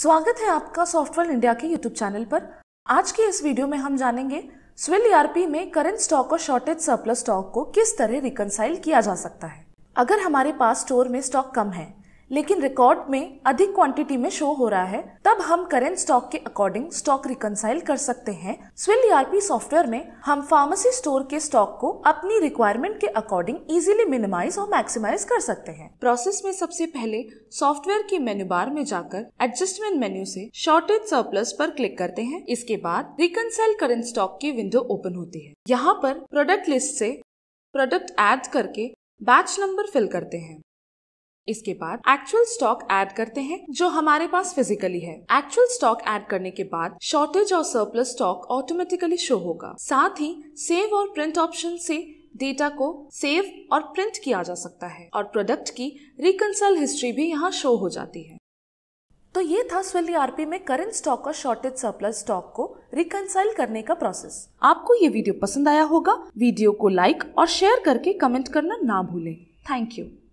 स्वागत है आपका सॉफ्टवेयर इंडिया के यूट्यूब चैनल पर आज के इस वीडियो में हम जानेंगे स्विल ईआरपी e में करंट स्टॉक और शॉर्टेज सरप्लस स्टॉक को किस तरह रिकनसाइल किया जा सकता है अगर हमारे पास स्टोर में स्टॉक कम है लेकिन रिकॉर्ड में अधिक क्वांटिटी में शो हो रहा है तब हम करेंट स्टॉक के अकॉर्डिंग स्टॉक रिकनसाइल कर सकते हैं स्विल ईआरपी सॉफ्टवेयर में हम फार्मेसी स्टोर के स्टॉक को अपनी रिक्वायरमेंट के अकॉर्डिंग इजीली मिनिमाइज और मैक्सिमाइज कर सकते हैं प्रोसेस में सबसे पहले सॉफ्टवेयर के मेन्यू बार में जाकर एडजस्टमेंट मेन्यू से शॉर्टेज सरप्लस पर क्लिक करते हैं इसके बाद रिकनसाइल करेंट स्टॉक की विंडो ओपन होती है यहाँ पर प्रोडक्ट लिस्ट से प्रोडक्ट एड करके बैच नंबर फिल करते हैं इसके बाद एक्चुअल स्टॉक ऐड करते हैं जो हमारे पास फिजिकली है एक्चुअल स्टॉक ऐड करने के बाद शॉर्टेज और सरप्लस स्टॉक ऑटोमेटिकली शो होगा साथ ही सेव और प्रिंट ऑप्शन से डेटा को सेव और प्रिंट किया जा सकता है और प्रोडक्ट की रिकनसल हिस्ट्री भी यहाँ शो हो जाती है तो ये था स्वेली आरपी में करंट स्टॉक और शॉर्टेज सरप्लस स्टॉक को रिकनसाइल करने का प्रोसेस आपको ये वीडियो पसंद आया होगा वीडियो को लाइक और शेयर करके कमेंट करना ना भूलें थैंक यू